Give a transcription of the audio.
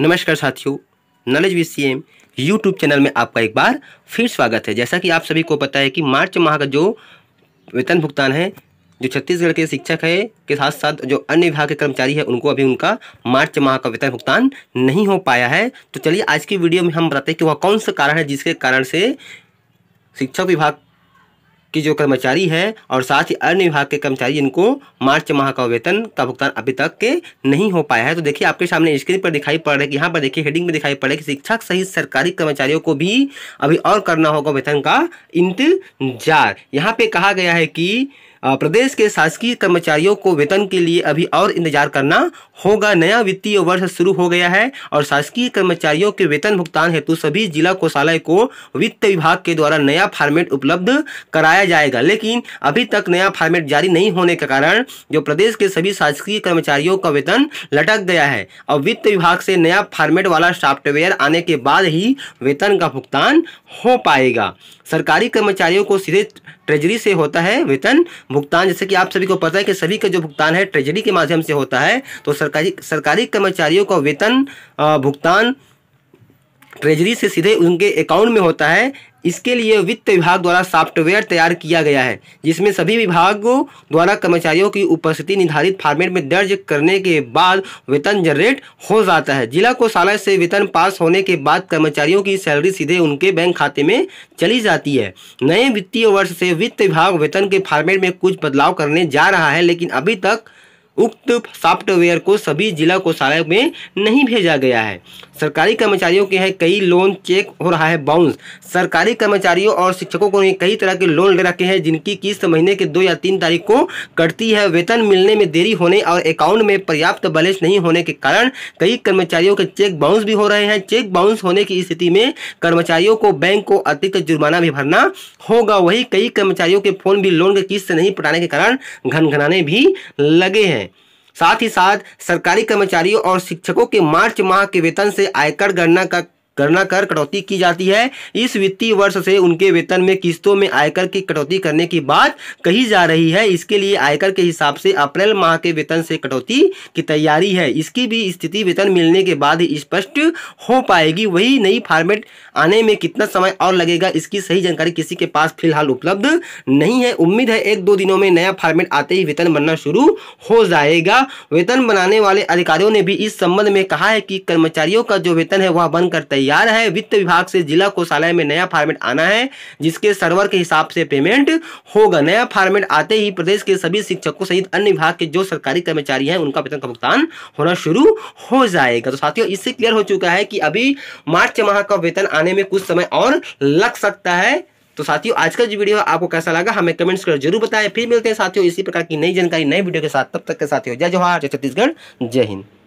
नमस्कार साथियों knowledge V C M YouTube channel में आपका एक बार फिर स्वागत है जैसा कि आप सभी को पता है कि मार्च माह का जो वेतन भुगतान है जो छत्तीसगढ़ के शिक्षक है के साथ साथ जो अन्य विभाग के कर्मचारी है उनको अभी उनका मार्च माह का वेतन भुगतान नहीं हो पाया है तो चलिए आज की वीडियो में हम बताते हैं कि वह कौन सा कारण है जिसके कारण से शिक्षक विभाग कि जो कर्मचारी है और साथ ही अन्य विभाग के कर्मचारी जिनको मार्च माह का वेतन का भुगतान अभी तक के नहीं हो पाया है तो देखिए आपके सामने स्क्रीन पर दिखाई पड़ रहा है यहाँ पर देखिए हेडिंग में दिखाई पड़ रहा है कि शिक्षक सहित सरकारी कर्मचारियों को भी अभी और करना होगा वेतन का इंतजार यहाँ पे कहा गया है कि प्रदेश के शासकीय कर्मचारियों को वेतन के लिए अभी और इंतजार करना होगा नया वित्तीय वर्ष शुरू हो गया है और शासकीय कर्मचारियों के वेतन भुगतान हेतु सभी जिला कोषालय को वित्त विभाग के द्वारा नया फॉर्मेट उपलब्ध कराया जाएगा लेकिन अभी तक नया फॉर्मेट जारी नहीं होने के कारण जो प्रदेश के सभी शासकीय कर्मचारियों का वेतन लटक गया है और वित्त विभाग से नया फॉर्मेट वाला सॉफ्टवेयर आने के बाद ही वेतन का भुगतान हो पाएगा सरकारी कर्मचारियों को सीधे ट्रेजरी से होता है वेतन भुगतान जैसे कि आप सभी को पता है कि सभी का जो भुगतान है ट्रेजरी के माध्यम से होता है तो सरकारी सरकारी कर्मचारियों का वेतन भुगतान ट्रेजरी से सीधे उनके अकाउंट में होता है इसके लिए वित्त विभाग द्वारा सॉफ्टवेयर तैयार किया गया है जिसमें सभी विभागों द्वारा कर्मचारियों की उपस्थिति निर्धारित फॉर्मेट में दर्ज करने के बाद वेतन जनरेट हो जाता है जिला कोषालय से वेतन पास होने के बाद कर्मचारियों की सैलरी सीधे उनके बैंक खाते में चली जाती है नए वित्तीय वर्ष से वित्त विभाग वेतन के फॉर्मेट में कुछ बदलाव करने जा रहा है लेकिन अभी तक उक्त सॉफ्टवेयर को सभी जिला कोषालय में नहीं भेजा गया है सरकारी कर्मचारियों के हैं कई लोन चेक हो रहा है बाउंस सरकारी कर्मचारियों और शिक्षकों को कई तरह के लोन ले रखे हैं जिनकी किस्त महीने के दो या तीन तारीख को कटती है वेतन मिलने में देरी होने और अकाउंट में पर्याप्त बैलेंस नहीं होने के कारण कई कर्मचारियों के चेक बाउंस भी हो रहे हैं चेक बाउंस होने की स्थिति में कर्मचारियों को बैंक को अतिरिक्त जुर्माना भी भरना होगा वही कई कर्मचारियों के फोन भी लोन की किस्त नहीं पटाने के कारण घनघनाने भी लगे हैं साथ ही साथ सरकारी कर्मचारियों और शिक्षकों के मार्च माह के वेतन से आयकर गणना का गणना कर कटौती की जाती है इस वित्तीय वर्ष से उनके वेतन में किस्तों में आयकर की कटौती करने की बात कही जा रही है इसके लिए आयकर के हिसाब से अप्रैल माह के वेतन से कटौती की तैयारी है इसकी भी स्थिति वेतन मिलने के बाद ही स्पष्ट हो पाएगी वही नई फॉर्मेट आने में कितना समय और लगेगा इसकी सही जानकारी किसी के पास फिलहाल उपलब्ध नहीं है उम्मीद है एक दो दिनों में नया फॉर्मेट आते ही वेतन बनना शुरू हो जाएगा वेतन बनाने वाले अधिकारियों ने भी इस संबंध में कहा है कि कर्मचारियों का जो वेतन है वह बनकर तैयार तैयार है वित्त विभाग से जिला कोषालय में नया फॉर्मेट आना है जिसके सर्वर के हिसाब से पेमेंट होगा नया फॉर्मेट आते ही प्रदेश के सभी शिक्षकों सहित अन्य विभाग के जो सरकारी कर्मचारी हैं उनका वेतन का भुगतान होना शुरू हो जाएगा तो साथियों इससे क्लियर हो चुका है कि अभी मार्च माह का वेतन आने में कुछ समय और लग सकता है तो साथियों आज का जो वीडियो आपको कैसा लगा हमें कमेंट्स कर जरूर बताएं फिर मिलते हैं साथियों इसी प्रकार की नई जानकारी नए वीडियो के साथ तब तक के साथियों जय जवाहर जय छत्तीसगढ़ जय हिंद